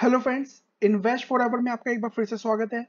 Hello friends Invest Forever में आपका एक बार फिर से स्वागत है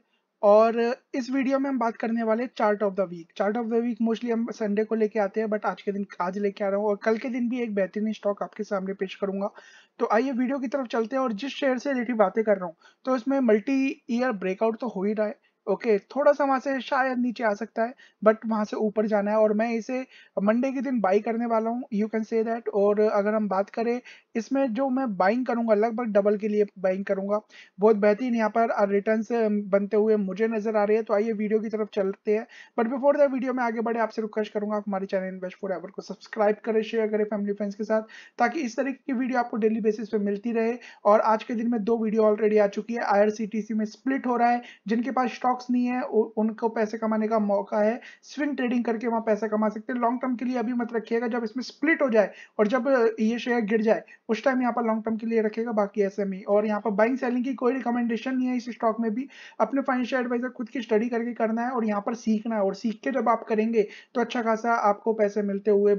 और इस वीडियो में हम बात करने वाले chart of the week chart of the week mostly हम संडे को लेके आते हैं बट आज के दिन आज लेके आ रहा हूँ और कल के दिन भी एक बेहतरीन स्टॉक आपके सामने पेश करूंगा तो आइए वीडियो की तरफ चलते हैं और जिस शेयर से रिलेटेड बातें कर रहा हूँ तो इसमें मल्टी ईयर ब्रेकआउट तो हो ही रहा है ओके okay, थोड़ा सा वहाँ से शायद नीचे आ सकता है बट वहाँ से ऊपर जाना है और मैं इसे मंडे के दिन बाई करने वाला हूँ यू कैन से दैट और अगर हम बात करें इसमें जो मैं बाइंग करूँगा लगभग डबल के लिए बाइंग करूँगा बहुत बेहतरीन यहाँ पर रिटर्न बनते हुए मुझे नजर आ रही है तो आइए वीडियो की तरफ चलते हैं बट बिफोर द वीडियो में आगे बढ़े आपसे रिक्वेस्ट करूँगा हमारे चैनल इन्वेस्ट फॉर एवर को सब्सक्राइब करें शेयर करें फैमिली फ्रेंड्स के साथ ताकि इस तरीके की वीडियो आपको डेली बेसिस पे मिलती रहे और आज के दिन में दो वीडियो ऑलरेडी आ चुकी है आई में स्प्लिट हो रहा है जिनके पास स्टॉक स्टॉक्स नहीं है उ, उनको पैसे कमाने का मौका है स्विंग ट्रेडिंग करके वहाँ पैसा कमा सकते हैं लॉन्ग टर्म के लिए अभी मत रखिएगा जब इसमें स्प्लिट हो जाए और जब ये शेयर गिर जाए उस टाइम यहाँ पर लॉन्ग टर्म के लिए रखेगा बाकी ऐसे e। और यहाँ पर बाइंग सेलिंग की कोई रिकमेंडेशन नहीं है इस स्टॉक में भी अपने फाइनेंशियल एडवाइजर खुद की स्टडी करके करना है और यहाँ पर सीखना है और सीख के जब आप करेंगे तो अच्छा खासा आपको पैसे मिलते हुए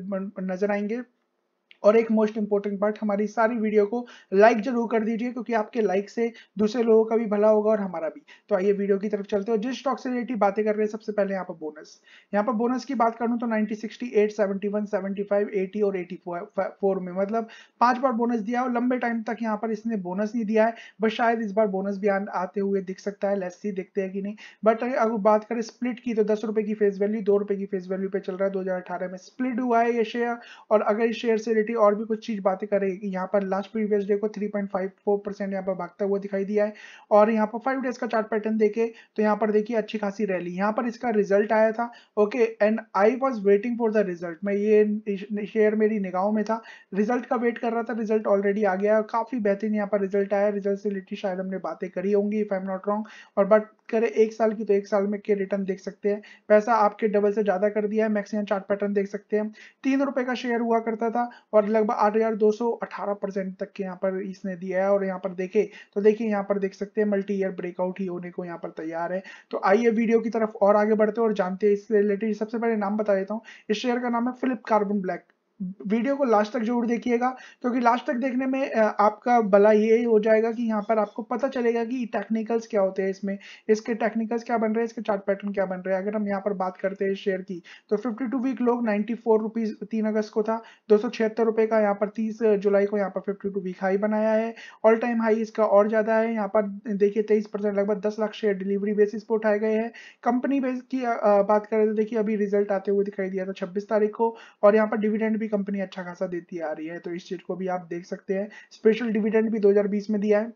नजर आएंगे और एक मोस्ट इंपॉर्टेंट पार्ट हमारी सारी वीडियो को लाइक जरूर कर दीजिए क्योंकि आपके लाइक से दूसरे लोगों का भी भला होगा और हमारा भी तो आइए वीडियो की तरफ चलते हो जिस स्टॉक से रिलेटेड बातें कर रहे हैं सबसे पहले यहाँ पर बोनस यहाँ पर बोनस की बात करूँ तो ninety sixty eight seventy one seventy five eighty और एटी फोर में मतलब पांच बार बोनस दिया और लंबे टाइम तक यहाँ पर इसने बोनस नहीं दिया है बट शायद इस बार बोनस भी आते हुए दिख सकता है लेस ही देखते हैं कि नहीं बट अगर बात करें स्प्लिट की तो दस रुपए की फेस वैल्यू दो रुपए की फेस वैल्यू पे चल रहा है दो में स्प्लिट हुआ है ये शेयर और अगर इस शेयर से सिक्योरिटी और भी कुछ चीज बातें करेगी यहाँ पर लास्ट प्रीवियस डे को 3.54 परसेंट यहाँ पर भागता हुआ दिखाई दिया है और यहाँ पर फाइव डेज का चार्ट पैटर्न देखे तो यहाँ पर देखिए अच्छी खासी रैली यहाँ पर इसका रिजल्ट आया था okay and I was waiting for the result मैं ये शेयर मेरी निगाहों में था रिजल्ट का वेट कर रहा था रिजल्ट ऑलरेडी आ गया काफी बेहतरीन यहाँ पर रिजल्ट आया रिजल्ट से रिलेटेड शायद हमने बातें करी होंगी if I am not wrong और बट करें एक साल की तो एक साल में के रिटर्न देख सकते हैं पैसा आपके डबल से ज्यादा कर दिया है मैक्सिमम चार्ट पैटर्न देख सकते हैं तीन रुपए का शेयर हुआ करता था और और लगभग आठ हजार दो सौ अठारह परसेंट तक के यहाँ पर इसने दिया है और यहाँ पर देखे तो देखिए यहाँ पर देख सकते हैं मल्टी ईयर ब्रेकआउट ही होने को यहाँ पर तैयार है तो आइए वीडियो की तरफ और आगे बढ़ते हैं और जानते हैं इससे रिलेटेड सबसे पहले नाम बता देता हूँ इस शेयर का नाम है फिलिप कार्बन ब्लैक वीडियो को लास्ट तक जरूर देखिएगा क्योंकि लास्ट तक देखने में आपका भला ये हो जाएगा कि यहाँ पर आपको पता चलेगा कि टेक्निकल्स क्या होते हैं इसमें इसके टेक्निकल्स क्या बन रहे हैं इसके चार्ट पैटर्न क्या बन रहे हैं अगर हम यहाँ पर बात करते हैं शेयर की तो 52 वीक लोग 94 रुपीस तीन अगस्त को था दो रुपए का यहाँ पर 30 जुलाई को यहाँ पर 52 वीक हाई बनाया है ऑल टाइम हाई इसका और ज्यादा है यहाँ पर देखिए तेईस लगभग दस लाख शेयर डिलीवरी बेसिस पर उठाए गए हैं कंपनी बेस की बात करें तो देखिए अभी रिजल्ट आते हुए दिखाई दिया था छब्बीस तारीख को और यहाँ पर डिविडेंड भी भी कंपनी अच्छा खासा देती आ रही है तो इस चीज को भी आप देख सकते हैं स्पेशल डिविडेंड भी 2020 में दिया है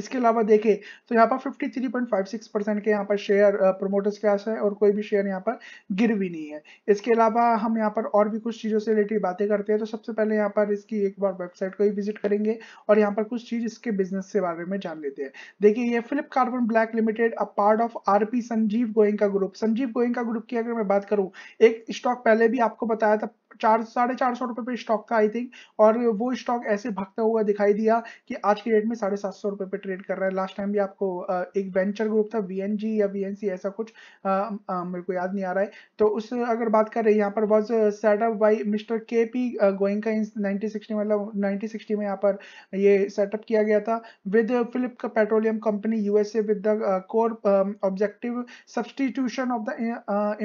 इसके अलावा देखें तो यहाँ पर 53.56 परसेंट के यहाँ पर शेयर प्रमोटर्स के पास है और कोई भी शेयर यहाँ पर गिर भी नहीं है इसके अलावा हम यहाँ पर और भी कुछ चीज़ों से रिलेटेड बातें करते हैं तो सबसे पहले यहाँ पर इसकी एक बार वेबसाइट को ही विजिट करेंगे और यहाँ पर कुछ चीज़ इसके बिजनेस से बारे में जान लेते हैं देखिए ये Phillips Carbon Black Limited a part of R Sanjiv Goenka group Sanjiv Goenka group की अगर मैं बात करूँ एक स्टॉक पहले भी आपको बताया था चार साढ़े चार सौ रुपए पे स्टॉक का आई थिंक और वो स्टॉक ऐसे भागता हुआ दिखाई दिया कि आज की डेट में साढ़े सात सौ रुपए पे ट्रेड कर रहा है लास्ट टाइम भी आपको एक वेंचर ग्रुप था वी या वी ऐसा कुछ आ, आ, मेरे को याद नहीं आ रहा है तो उस अगर बात कर रहे हैं यहाँ पर was setup by mister K P गोइंग का नाइनटीन मतलब नाइनटीन में यहाँ पर ये सेटअप किया गया था विद फिलिप का petroleum company USA with the core objective substitution of the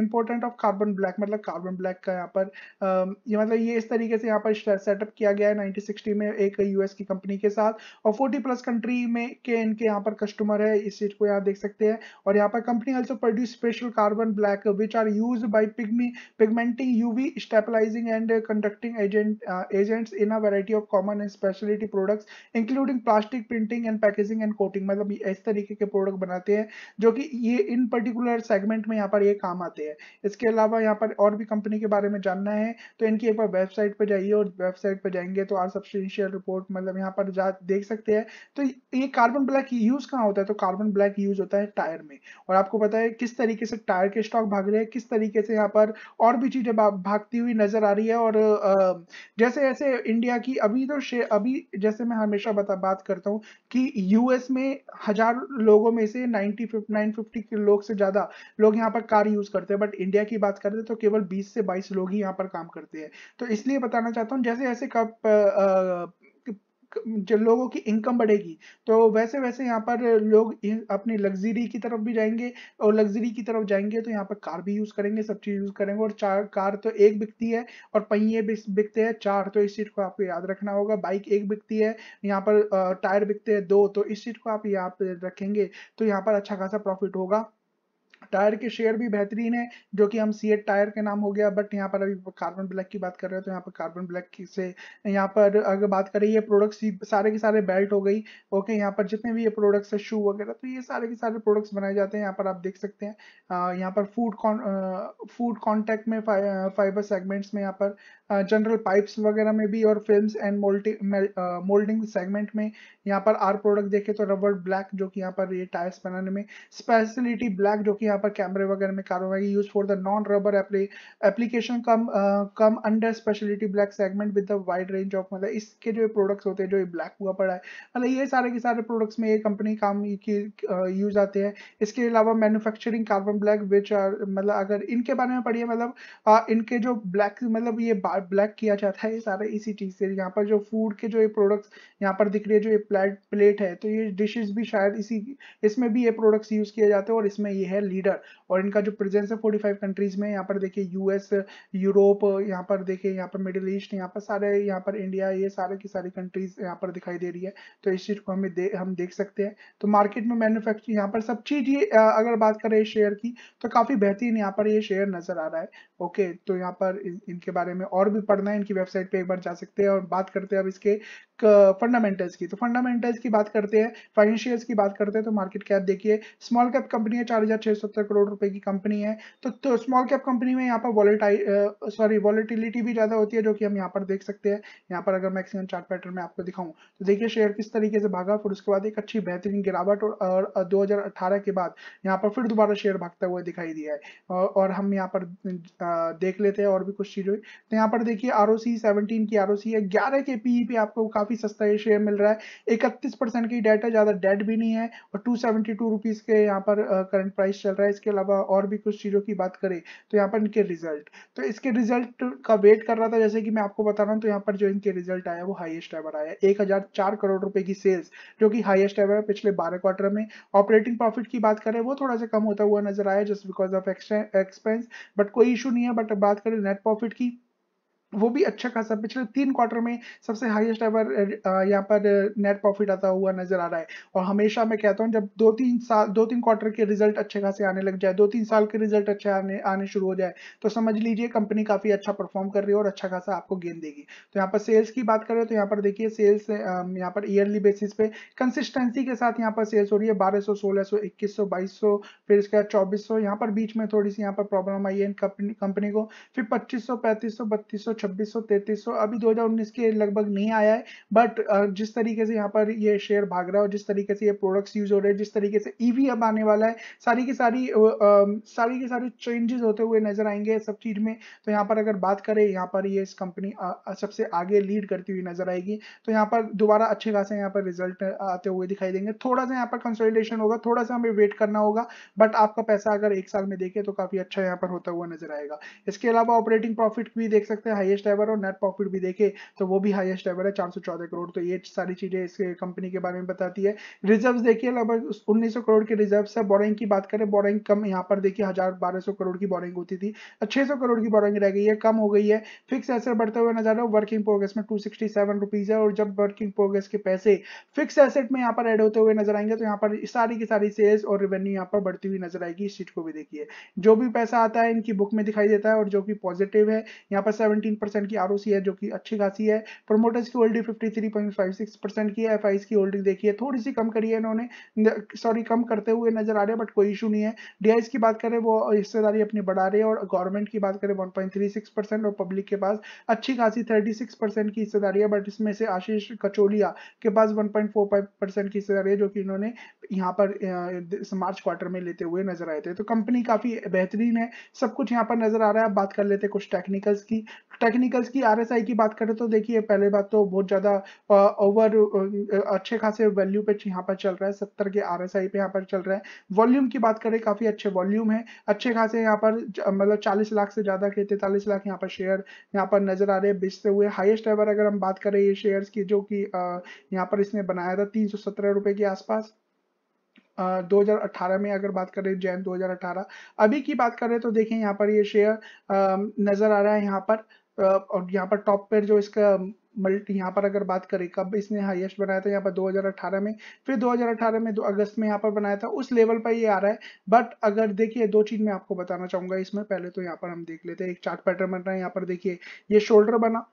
important of carbon black मतलब कार्बन ब्लैक का यहाँ पर uh, Um, ये मतलब ये इस तरीके से यहाँ पर सेटअप किया गया है 1960 में एक यूएस की कंपनी के साथ और 40 प्लस कंट्री में के इनके यहाँ पर कस्टमर है इस चीज को यहाँ देख सकते हैं और यहाँ पर company also produce special carbon black which are use by pigmy pigmenting UV stabilizing and conducting agent agents in a variety of common and speciality products including plastic printing and packaging and coating मतलब इस तरीके के product बनाते हैं जो कि ये इन particular segment में यहाँ पर ये काम आते हैं इसके अलावा यहाँ पर और भी कंपनी के बारे में जानना है तो इनकी एक बार वेबसाइट पर जाइए और वेबसाइट पर जाएंगे तो आर सब्सटेंशियल रिपोर्ट मतलब यहाँ पर जा देख सकते हैं तो ये कार्बन ब्लैक यूज कहाँ होता है तो कार्बन ब्लैक यूज होता है टायर में और आपको पता है किस तरीके से टायर के स्टॉक भाग रहे हैं किस तरीके से यहाँ पर और भी चीजें भागती हुई नजर आ रही है और जैसे जैसे इंडिया की अभी तो अभी जैसे मैं हमेशा बता बात करता हूँ कि यूएस में हजार लोगों में से 90 950 के लोग से ज्यादा लोग यहाँ पर कार यूज करते हैं बट इंडिया की बात करते हैं तो केवल बीस से बाईस लोग ही यहाँ पर काम करती है तो इसलिए बताना चाहता हूँ जैसे जैसे कप जब लोगों की इनकम बढ़ेगी तो वैसे वैसे यहाँ पर लोग अपनी लग्जरी की तरफ भी जाएंगे और लग्जरी की तरफ जाएंगे तो यहाँ पर कार भी यूज़ करेंगे सब चीज़ यूज़ करेंगे और चार कार तो एक बिकती है और पहिए बिकते हैं चार तो इस चीज़ को आपको याद रखना होगा बाइक एक बिकती है यहाँ पर टायर बिकते हैं दो तो इस चीज़ को आप याद रखेंगे तो यहाँ पर अच्छा खासा प्रॉफिट होगा टायर के शेयर भी बेहतरीन है जो कि हम सी टायर के नाम हो गया बट यहाँ पर अभी कार्बन ब्लैक की बात कर रहे हैं तो यहाँ पर कार्बन ब्लैक की से यहाँ पर अगर बात करें ये प्रोडक्ट्स सारे के सारे बेल्ट हो गई ओके यहाँ पर जितने भी ये प्रोडक्ट्स है शू वगैरह तो ये सारे के सारे प्रोडक्ट्स बनाए जाते हैं यहाँ पर आप देख सकते हैं यहाँ पर फूड फूड कॉन्टैक्ट में फाइबर सेगमेंट्स में यहाँ पर जनरल पाइप्स वगैरह में भी और फिल्म एंड मोल्डिंग सेगमेंट में यहाँ पर आर प्रोडक्ट देखे तो रबर ब्लैक जो कि यहाँ पर ये टायर्स बनाने में स्पेशलिटी ब्लैक जो कि यहाँ पर कैमरे वगैरह में कार्रवाई use for the non rubber application come come under speciality black segment with the wide range of मतलब इसके जो प्रोडक्ट्स होते हैं जो ब्लैक हुआ पड़ा है मतलब ये सारे के सारे प्रोडक्ट्स में ये कंपनी काम की यूज आते हैं इसके अलावा manufacturing carbon black which are मतलब अगर इनके बारे में पढ़िए मतलब इनके जो ब्लैक मतलब ये ब्लैक किया जाता है ये सारे इसी चीज़ से यहाँ पर जो फूड के जो ये प्रोडक्ट्स यहाँ पर दिख रही है जो ये प्लेट प्लेट है तो ये डिशेज भी शायद इसी इसमें भी ये प्रोडक्ट्स यूज किए जाते हैं और इसमें ये है लीड लीडर और इनका जो प्रेजेंस है 45 कंट्रीज में यहाँ पर देखिए यूएस यूरोप यहाँ पर देखिए यहाँ पर मिडिल ईस्ट यहाँ पर सारे यहाँ पर इंडिया ये सारे की सारी कंट्रीज यहाँ पर दिखाई दे रही है तो इस चीज को हमें दे, हम देख सकते हैं तो मार्केट में मैन्युफैक्चर यहाँ पर सब चीज ये अगर बात करें शेयर की तो काफी बेहतरीन यहाँ पर ये शेयर नजर आ रहा है ओके तो यहाँ पर इनके बारे में और भी पढ़ना है इनकी वेबसाइट पर एक बार जा सकते हैं और बात करते हैं अब इसके फंडामेंटल्स की तो फंडामेंटल्स की बात करते हैं फाइनेंशियल्स की बात करते हैं तो मार्केट कैप देखिए स्मॉल कैप कंपनी है चार हजार छह सत्तर करोड़ रुपए की कंपनी है तो स्मॉल कैप कंपनी में यहाँ पर सॉरी वॉलेटिलिटी भी ज्यादा होती है जो कि हम यहाँ पर देख सकते हैं यहाँ पर अगर मैक्सिमम चार्ट पैटर्न में आपको दिखाऊं तो देखिए शेयर किस तरीके से भागा फिर उसके बाद एक अच्छी बेहतरीन गिरावट और दो के बाद यहाँ पर फिर दोबारा शेयर भागता हुआ दिखाई दिया है और हम यहाँ पर देख लेते हैं और भी कुछ चीजें तो यहाँ पर देखिए आर ओ सेवनटीन की आर ओ है ग्यारह के पी e पे आपको काफ़ी सस्ता ये शेयर मिल रहा है इकतीस परसेंट की डेट है ज़्यादा डेट भी नहीं है और टू सेवेंटी टू रुपीज़ के यहाँ पर करंट प्राइस चल रहा है इसके अलावा और भी कुछ चीज़ों की बात करें तो यहाँ पर इनके रिजल्ट तो इसके रिजल्ट का वेट कर रहा था जैसे कि मैं आपको बता रहा हूँ तो यहाँ पर जो इनके रिजल्ट आया वो हाइएस्ट एवर आया एक करोड़ रुपए की सेल्स जो की हाइएस्ट एवर है पिछले बारह क्वार्टर में ऑपरेटिंग प्रॉफिट की बात करें वो थोड़ा सा कम होता हुआ नजर आया just because of expense but कोई इशू नहीं है बट बात करें नेट प्रॉफिट की वो भी अच्छा खासा पिछले तीन क्वार्टर में सबसे हाईएस्ट एवर यहाँ पर नेट प्रॉफिट आता हुआ नजर आ रहा है और हमेशा मैं कहता हूँ जब दो तीन साल दो तीन क्वार्टर के रिजल्ट अच्छे खासे आने लग जाए दो तीन साल के रिजल्ट अच्छे आने आने शुरू हो जाए तो समझ लीजिए कंपनी काफी अच्छा परफॉर्म कर रही है और अच्छा खासा आपको गेन देगी तो यहाँ पर सेल्स की बात करें तो यहाँ पर देखिए सेल्स यहाँ पर ईयरली बेसिस पे कंसिस्टेंसी के साथ यहाँ पर सेल्स हो रही है बारह सौ सोलह फिर इसके बाद चौबीस सौ यहाँ पर बीच में थोड़ी सी यहाँ पर प्रॉब्लम आई है कंपनी को फिर पच्चीस सौ पैंतीस सौ अभी 2019 के लगभग नहीं आया है बट जिस तरीके से यहाँ पर ये शेयर भाग रहा है और जिस तरीके से ये प्रोडक्ट्स यूज हो रहे हैं जिस तरीके से ईवी e अब आने वाला है सारी की सारी सारी के सारे चेंजेस होते हुए नजर आएंगे सब चीज में तो यहाँ पर अगर बात करें यहाँ पर ये इस कंपनी सबसे आगे लीड करती हुई नजर आएगी तो यहाँ पर दोबारा अच्छे खासे यहाँ पर रिजल्ट आते हुए दिखाई देंगे थोड़ा सा यहाँ पर कंसोलिडेशन होगा थोड़ा सा हमें वेट करना होगा बट आपका पैसा अगर एक साल में देखे तो काफी अच्छा यहाँ पर होता हुआ नजर आएगा इसके अलावा ऑपरेटिंग प्रॉफिट भी देख सकते हैं हाइएस्ट हाईएस्ट एवर और नेट प्रॉफिट भी देखे तो वो भी हाईएस्ट एवर है चार करोड़ तो ये सारी चीजें इस कंपनी के बारे में बताती है रिजर्व देखिए लगभग उन्नीस करोड़ के रिजर्व है बोरिंग की बात करें बोरिंग कम यहाँ पर देखिए हजार बारह करोड़ की बोरिंग होती थी छह सौ करोड़ की बोरिंग रह गई है कम हो गई है फिक्स एसर बढ़ते हुए नजर आ वर्किंग प्रोग्रेस में टू रुपीज है और जब वर्किंग प्रोग्रेस के पैसे फिक्स एसेट में यहाँ पर एड होते हुए नजर आएंगे तो यहाँ पर सारी की सारी सेल्स और रेवेन्यू यहाँ पर बढ़ती हुई नजर आएगी इस चीज को भी देखिए जो भी पैसा आता है इनकी बुक में दिखाई देता है और जो कि पॉजिटिव है यहाँ पर तीन परसेंट की आर है जो कि अच्छी खासी है प्रोमोटर्स की होल्डिंग 53.56 परसेंट की है एफ की होल्डिंग देखिए थोड़ी सी कम करी है इन्होंने सॉरी कम करते हुए नजर आ रहे हैं बट कोई इशू नहीं है डी की बात करें वो हिस्सेदारी अपनी बढ़ा रहे हैं और गवर्नमेंट की बात करें वन और पब्लिक के पास अच्छी खासी थर्टी की हिस्सेदारी है बट इसमें से आशीष कचोलिया के पास वन की हिस्सेदारी है जो कि इन्होंने यहाँ पर मार्च क्वार्टर में लेते हुए नजर आए थे तो कंपनी काफी बेहतरीन है सब कुछ यहाँ पर नजर आ रहा है बात कर लेते हैं कुछ टेक्निकल्स की टेक्निकल्स की आर की बात करें तो देखिए पहले बात तो बहुत ज़्यादा ओवर अच्छे खासे वैल्यू पे यहाँ पर चल रहा है सत्तर के आर पे यहाँ पर चल रहा है वॉल्यूम की बात करें काफ़ी अच्छे वॉल्यूम है अच्छे खासे यहाँ पर मतलब चालीस लाख से ज़्यादा के तैतालीस लाख यहाँ पर शेयर यहाँ पर नजर आ रहे हैं बेचते हुए हाइएस्ट एवर अगर हम बात करें ये शेयर की जो की यहाँ पर इसने बनाया था तीन रुपए के आसपास 2018 में अगर बात करें जैन 2018 अभी की बात करें तो देखें यहाँ पर ये शेयर नज़र आ रहा है यहाँ पर और यहाँ पर टॉप पर जो इसका मल्टी यहाँ पर अगर बात करें कब इसने हाईएस्ट बनाया था यहाँ पर 2018 में फिर 2018 में दो अगस्त में यहाँ पर बनाया था उस लेवल पर ये आ रहा है बट अगर देखिए दो चीज मैं आपको बताना चाहूंगा इसमें पहले तो यहाँ पर हम देख लेते हैं एक चार्ट पैटर्न बन रहा है यहाँ पर देखिए ये शोल्डर बना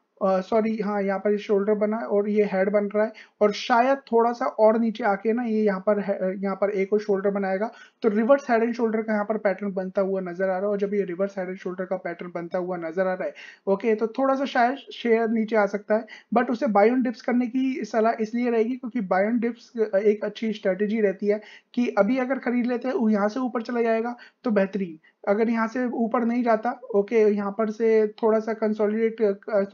सॉरी हाँ यहाँ पर ये शोल्डर बना है और ये हेड बन रहा है और शायद थोड़ा सा और नीचे आके ना ये यहाँ पर यहाँ पर एक और शोल्डर बनाएगा तो रिवर्स हेड एंड शोल्डर का यहाँ पर पैटर्न बनता हुआ नजर आ रहा है और जब ये रिवर्स हेड एंड शोल्डर का पैटर्न बनता हुआ नजर आ रहा है ओके तो थोड़ा सा शायद शेयर नीचे आ सकता है बट उसे बायोन डिप्स करने की सलाह इसलिए रहेगी क्योंकि बायोन डिप्स एक अच्छी स्ट्रेटेजी रहती है कि अभी अगर खरीद लेते हैं यहाँ से ऊपर चला जाएगा तो बेहतरीन अगर यहाँ से ऊपर नहीं जाता ओके यहाँ पर से थोड़ा सा कंसोलिडेट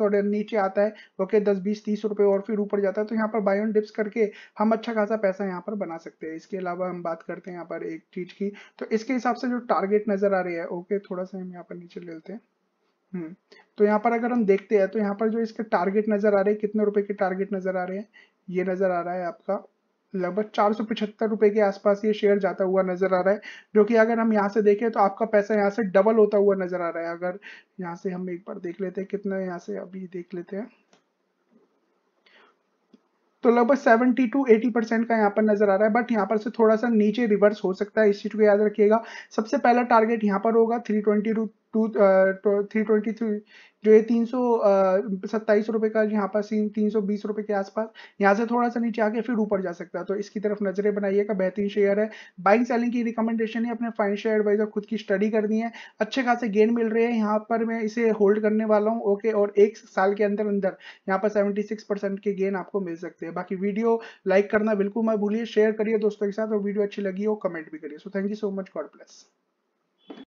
थोड़ा नीचे आता है ओके दस बीस तीस रुपए और फिर ऊपर जाता है तो यहाँ पर बाय ऑन डिप्स करके हम अच्छा खासा पैसा यहाँ पर बना सकते हैं इसके अलावा हम बात करते हैं यहाँ पर एक चीज़ की तो इसके हिसाब से जो टारगेट नज़र आ रही है ओके थोड़ा सा हम यहाँ पर नीचे ले लेते हैं हम्म, तो यहाँ पर अगर हम देखते हैं तो यहाँ पर जो इसके टारगेट नज़र आ रहे हैं कितने रुपए के टारगेट नज़र आ रहे हैं ये नज़र आ रहा है आपका लगभग चार सौ पिछहत्तर रुपए के आसपास ये शेयर जाता हुआ नजर आ रहा है जो कि अगर हम यहाँ से देखें तो आपका पैसा यहाँ से डबल होता हुआ नजर आ रहा है अगर यहाँ से हम एक बार देख लेते हैं कितना यहाँ से अभी देख लेते हैं तो लगभग 70 टू 80 परसेंट का यहाँ पर नजर आ रहा है बट यहाँ पर से थोड़ा सा नीचे रिवर्स हो सकता है इस चीज को याद रखिएगा सबसे पहला टारगेट यहाँ पर होगा three twenty three twenty three जो ये तीन सौ सत्ताईस रुपये का यहाँ पर सीन तीन सौ बीस रुपये के आसपास यहाँ से थोड़ा सा नीचे आके फिर ऊपर जा सकता है तो इसकी तरफ नजरें बनाइएगा बेहतरीन शेयर है बाइंग सेलिंग की रिकमेंडेशन है अपने फाइनेंशियल एडवाइजर खुद की स्टडी करनी है अच्छे खासे गेन मिल रहे हैं यहाँ पर मैं इसे होल्ड करने वाला हूँ ओके और एक साल के अंदर अंदर यहाँ पर सेवेंटी के गेन आपको मिल सकते हैं बाकी वीडियो लाइक करना बिल्कुल मैं भूलिए शेयर करिए दोस्तों के साथ और वीडियो अच्छी लगी हो कमेंट भी करिए so thank you so much God plus